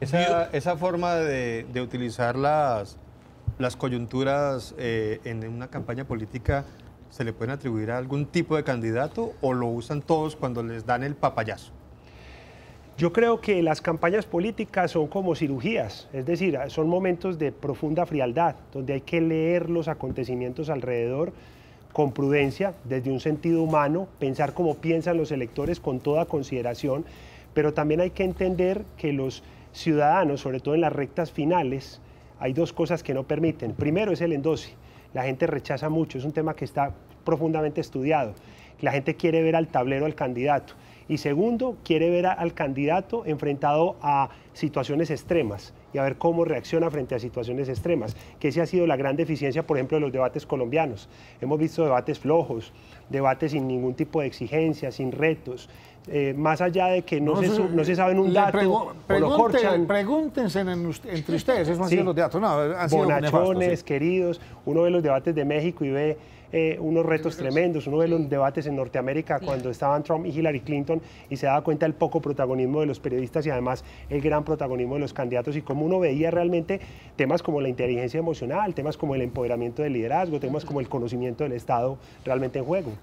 Esa, forma de, utilizar las, las coyunturas eh, en una campaña política, ¿se le pueden atribuir a algún tipo de candidato o lo usan todos cuando les dan el papayazo? Yo creo que las campañas políticas son como cirugías, es decir, son momentos de profunda frialdad, donde hay que leer los acontecimientos alrededor con prudencia, desde un sentido humano, pensar como piensan los electores con toda consideración, pero también hay que entender que los ciudadanos, sobre todo en las rectas finales, hay dos cosas que no permiten. Primero es el endoso La gente rechaza mucho, es un tema que está profundamente estudiado. La gente quiere ver al tablero al candidato y segundo, quiere ver al candidato enfrentado a situaciones extremas y a ver cómo reacciona frente a situaciones extremas, que esa ha sido la gran deficiencia, por ejemplo, de los debates colombianos. Hemos visto debates flojos, debates sin ningún tipo de exigencia, sin retos, eh, más allá de que no, se, saben un dato Pregúntense entre ustedes, eso no ha sido los datos, no, ha sido Bonachones, queridos, uno ve los debates de México y ve eh, unos retos tremendos. Uno ve los debates en Norteamérica cuando estaban Trump y Hillary Clinton y se daba cuenta el poco protagonismo de los periodistas y además el gran protagonismo de los candidatos y cómo uno veía realmente temas como la inteligencia emocional, temas como el empoderamiento del liderazgo, temas como el conocimiento del Estado realmente en juego.